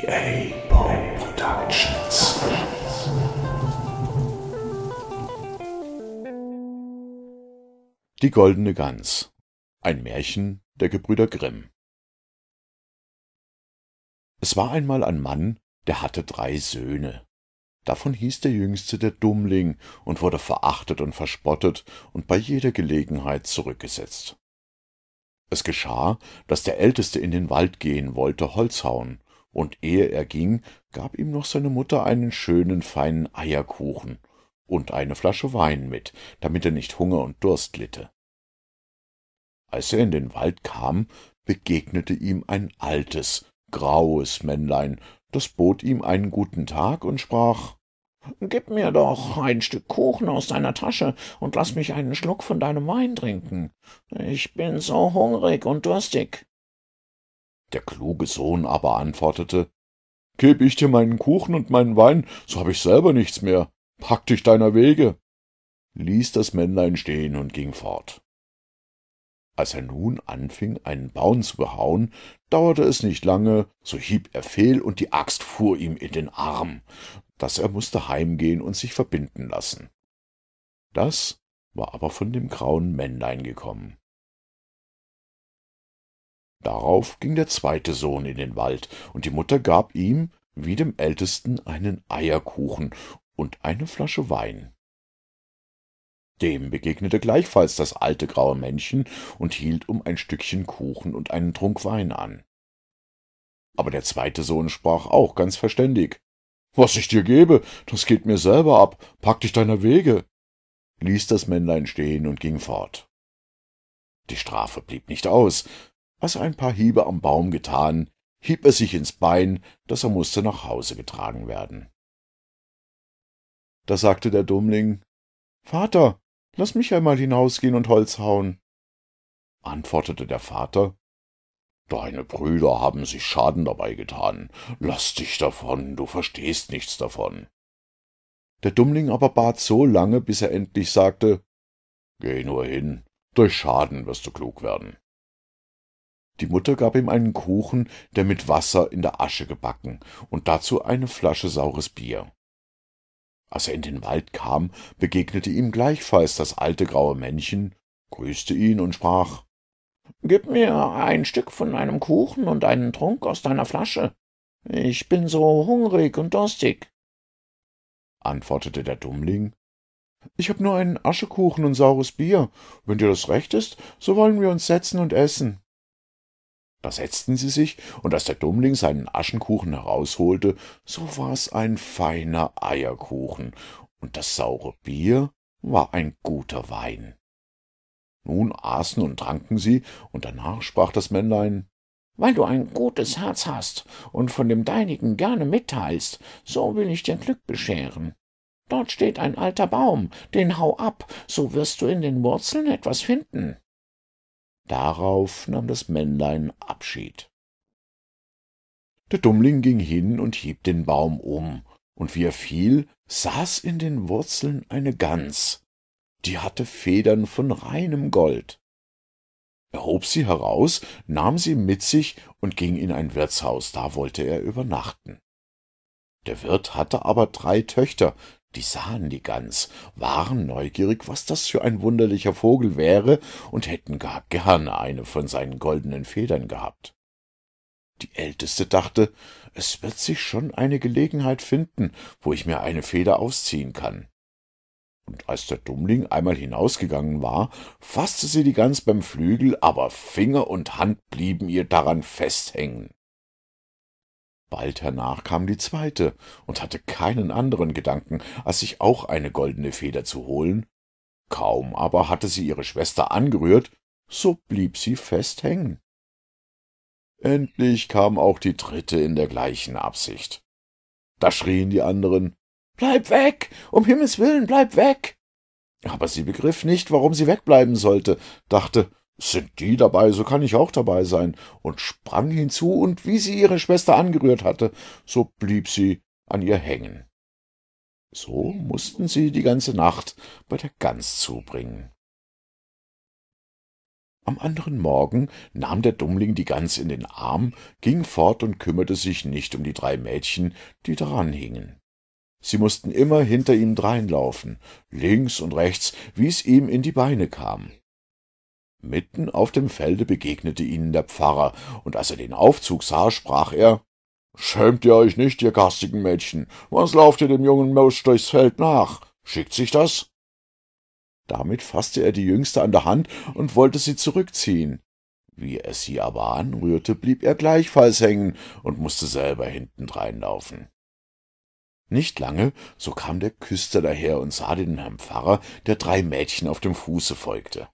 GA Productions. Die goldene Gans. Ein Märchen der Gebrüder Grimm. Es war einmal ein Mann, der hatte drei Söhne. Davon hieß der jüngste der Dummling und wurde verachtet und verspottet und bei jeder Gelegenheit zurückgesetzt. Es geschah, dass der Älteste in den Wald gehen wollte, Holz hauen, und ehe er ging, gab ihm noch seine Mutter einen schönen feinen Eierkuchen und eine Flasche Wein mit, damit er nicht Hunger und Durst litte. Als er in den Wald kam, begegnete ihm ein altes, graues Männlein, das bot ihm einen guten Tag und sprach Gib mir doch ein Stück Kuchen aus deiner Tasche und lass mich einen Schluck von deinem Wein trinken. Ich bin so hungrig und durstig. Der kluge Sohn aber antwortete Geb ich dir meinen Kuchen und meinen Wein, so hab ich selber nichts mehr. Pack dich deiner Wege. ließ das Männlein stehen und ging fort. Als er nun anfing, einen Baum zu behauen, dauerte es nicht lange, so hieb er fehl und die Axt fuhr ihm in den Arm, daß er mußte heimgehen und sich verbinden lassen. Das war aber von dem grauen Männlein gekommen. Darauf ging der zweite Sohn in den Wald, und die Mutter gab ihm, wie dem Ältesten, einen Eierkuchen und eine Flasche Wein. Dem begegnete gleichfalls das alte graue Männchen und hielt um ein Stückchen Kuchen und einen Trunk Wein an. Aber der zweite Sohn sprach auch ganz verständig Was ich dir gebe, das geht mir selber ab, pack dich deiner Wege, ließ das Männlein stehen und ging fort. Die Strafe blieb nicht aus, was ein paar Hiebe am Baum getan, hieb er sich ins Bein, daß er mußte nach Hause getragen werden. Da sagte der Dummling, Vater, lass mich einmal hinausgehen und Holz hauen. Antwortete der Vater, Deine Brüder haben sich Schaden dabei getan. Lass dich davon, du verstehst nichts davon. Der Dummling aber bat so lange, bis er endlich sagte, Geh nur hin, durch Schaden wirst du klug werden. Die Mutter gab ihm einen Kuchen, der mit Wasser in der Asche gebacken, und dazu eine Flasche saures Bier. Als er in den Wald kam, begegnete ihm gleichfalls das alte graue Männchen, grüßte ihn und sprach Gib mir ein Stück von deinem Kuchen und einen Trunk aus deiner Flasche. Ich bin so hungrig und durstig. Antwortete der Dummling Ich habe nur einen Aschekuchen und saures Bier. Wenn dir das recht ist, so wollen wir uns setzen und essen. Da setzten sie sich, und als der Dummling seinen Aschenkuchen herausholte, so war's ein feiner Eierkuchen, und das saure Bier war ein guter Wein. Nun aßen und tranken sie, und danach sprach das Männlein Weil du ein gutes Herz hast und von dem deinigen gerne mitteilst, so will ich dir Glück bescheren. Dort steht ein alter Baum, den hau ab, so wirst du in den Wurzeln etwas finden. Darauf nahm das Männlein Abschied. Der Dummling ging hin und hieb den Baum um, und wie er fiel, saß in den Wurzeln eine Gans, die hatte Federn von reinem Gold. Er hob sie heraus, nahm sie mit sich und ging in ein Wirtshaus, da wollte er übernachten. Der Wirt hatte aber drei Töchter, die sahen die Gans, waren neugierig, was das für ein wunderlicher Vogel wäre, und hätten gar gerne eine von seinen goldenen Federn gehabt. Die Älteste dachte, es wird sich schon eine Gelegenheit finden, wo ich mir eine Feder ausziehen kann. Und als der Dummling einmal hinausgegangen war, fasste sie die Gans beim Flügel, aber Finger und Hand blieben ihr daran festhängen. Bald hernach kam die zweite und hatte keinen anderen Gedanken, als sich auch eine goldene Feder zu holen. Kaum aber hatte sie ihre Schwester angerührt, so blieb sie festhängen. Endlich kam auch die dritte in der gleichen Absicht. Da schrien die anderen Bleib weg. Um Himmels willen, bleib weg. Aber sie begriff nicht, warum sie wegbleiben sollte, dachte sind die dabei, so kann ich auch dabei sein, und sprang hinzu, und wie sie ihre Schwester angerührt hatte, so blieb sie an ihr hängen. So mussten sie die ganze Nacht bei der Gans zubringen. Am anderen Morgen nahm der Dummling die Gans in den Arm, ging fort und kümmerte sich nicht um die drei Mädchen, die daran hingen. Sie mussten immer hinter ihm dreinlaufen, links und rechts, wie es ihm in die Beine kam. Mitten auf dem Felde begegnete ihnen der Pfarrer, und als er den Aufzug sah, sprach er Schämt ihr euch nicht, ihr garstigen Mädchen, was lauft ihr dem jungen Most durchs Feld nach? Schickt sich das? Damit faßte er die Jüngste an der Hand und wollte sie zurückziehen. Wie er sie aber anrührte, blieb er gleichfalls hängen und mußte selber hintendrein laufen. Nicht lange, so kam der Küster daher und sah den Herrn Pfarrer, der drei Mädchen auf dem Fuße folgte.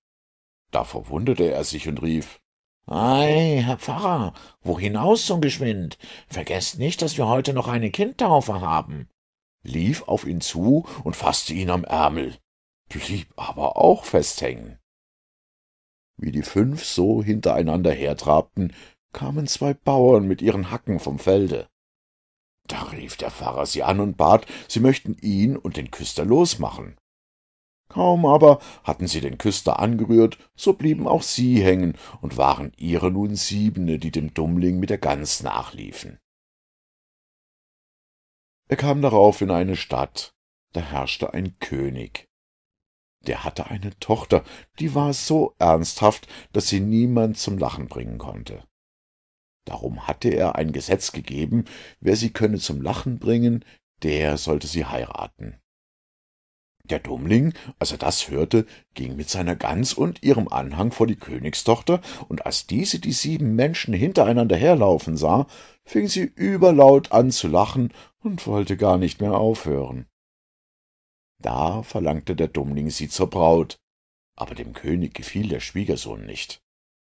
Da verwunderte er sich und rief, Ei, Herr Pfarrer, wo hinaus so geschwind? Vergesst nicht, dass wir heute noch eine Kindtaufe haben. Lief auf ihn zu und faßte ihn am Ärmel, blieb aber auch festhängen. Wie die fünf so hintereinander hertrabten, kamen zwei Bauern mit ihren Hacken vom Felde. Da rief der Pfarrer sie an und bat, sie möchten ihn und den Küster losmachen. Kaum aber hatten sie den Küster angerührt, so blieben auch sie hängen und waren ihre nun Siebene, die dem Dummling mit der Gans nachliefen. Er kam darauf in eine Stadt, da herrschte ein König. Der hatte eine Tochter, die war so ernsthaft, dass sie niemand zum Lachen bringen konnte. Darum hatte er ein Gesetz gegeben, wer sie könne zum Lachen bringen, der sollte sie heiraten. Der Dummling, als er das hörte, ging mit seiner Gans und ihrem Anhang vor die Königstochter, und als diese die sieben Menschen hintereinander herlaufen sah, fing sie überlaut an zu lachen und wollte gar nicht mehr aufhören. Da verlangte der Dummling sie zur Braut, aber dem König gefiel der Schwiegersohn nicht.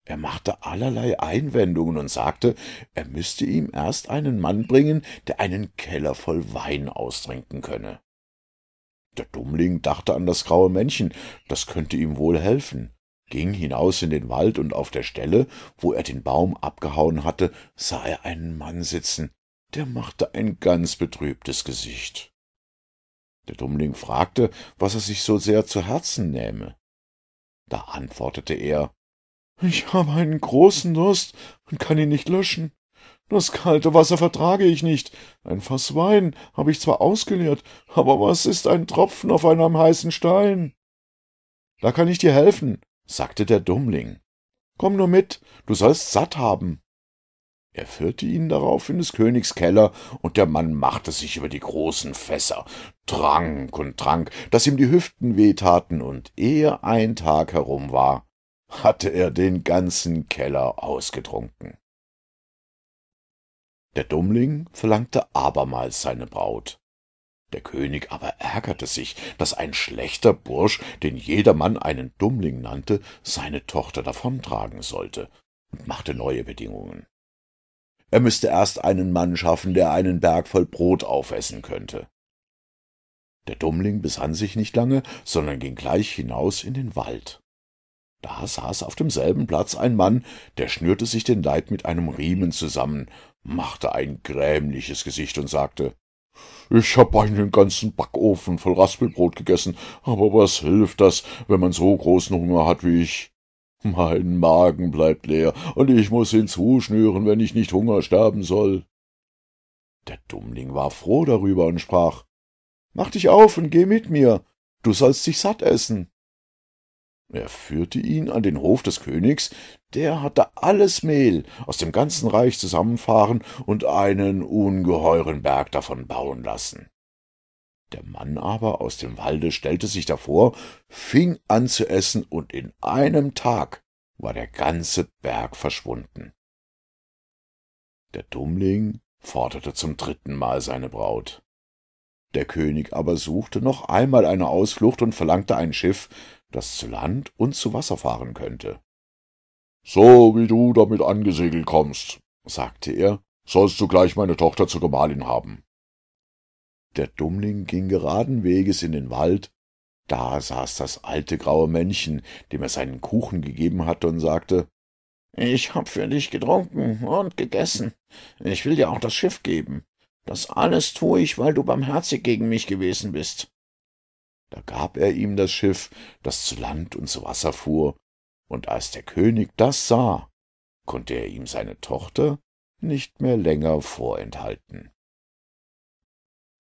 Er machte allerlei Einwendungen und sagte, er müsste ihm erst einen Mann bringen, der einen Keller voll Wein austrinken könne. Der Dummling dachte an das graue Männchen, das könnte ihm wohl helfen, ging hinaus in den Wald und auf der Stelle, wo er den Baum abgehauen hatte, sah er einen Mann sitzen, der machte ein ganz betrübtes Gesicht. Der Dummling fragte, was er sich so sehr zu Herzen nähme. Da antwortete er, ich habe einen großen Durst und kann ihn nicht löschen. Das kalte Wasser vertrage ich nicht. Ein Fass Wein habe ich zwar ausgeleert, aber was ist ein Tropfen auf einem heißen Stein? Da kann ich dir helfen, sagte der Dummling. Komm nur mit, du sollst satt haben. Er führte ihn darauf in des Königs Keller, und der Mann machte sich über die großen Fässer, trank und trank, daß ihm die Hüften wehtaten, und ehe ein Tag herum war, hatte er den ganzen Keller ausgetrunken. Der Dummling verlangte abermals seine Braut. Der König aber ärgerte sich, daß ein schlechter Bursch, den jedermann einen Dummling nannte, seine Tochter davontragen sollte, und machte neue Bedingungen. Er müßte erst einen Mann schaffen, der einen Berg voll Brot aufessen könnte. Der Dummling besann sich nicht lange, sondern ging gleich hinaus in den Wald. Da saß auf demselben Platz ein Mann, der schnürte sich den Leib mit einem Riemen zusammen machte ein grämliches Gesicht und sagte, »Ich hab einen ganzen Backofen voll Raspelbrot gegessen, aber was hilft das, wenn man so großen Hunger hat wie ich? Mein Magen bleibt leer, und ich muss ihn zuschnüren, wenn ich nicht Hunger sterben soll.« Der Dummling war froh darüber und sprach, »Mach dich auf und geh mit mir, du sollst dich satt essen.« er führte ihn an den Hof des Königs, der hatte alles Mehl aus dem ganzen Reich zusammenfahren und einen ungeheuren Berg davon bauen lassen. Der Mann aber aus dem Walde stellte sich davor, fing an zu essen, und in einem Tag war der ganze Berg verschwunden. Der Dummling forderte zum dritten Mal seine Braut. Der König aber suchte noch einmal eine Ausflucht und verlangte ein Schiff, das zu Land und zu Wasser fahren könnte. So wie du damit angesegelt kommst, sagte er, sollst du gleich meine Tochter zur Gemahlin haben. Der Dummling ging geraden Weges in den Wald, da saß das alte graue Männchen, dem er seinen Kuchen gegeben hatte, und sagte Ich hab für dich getrunken und gegessen. Ich will dir auch das Schiff geben. Das alles tue ich, weil du barmherzig gegen mich gewesen bist. Da gab er ihm das Schiff, das zu Land und zu Wasser fuhr, und als der König das sah, konnte er ihm seine Tochter nicht mehr länger vorenthalten.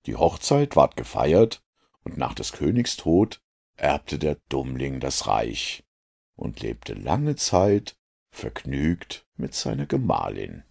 Die Hochzeit ward gefeiert, und nach des Königs Tod erbte der Dummling das Reich und lebte lange Zeit vergnügt mit seiner Gemahlin.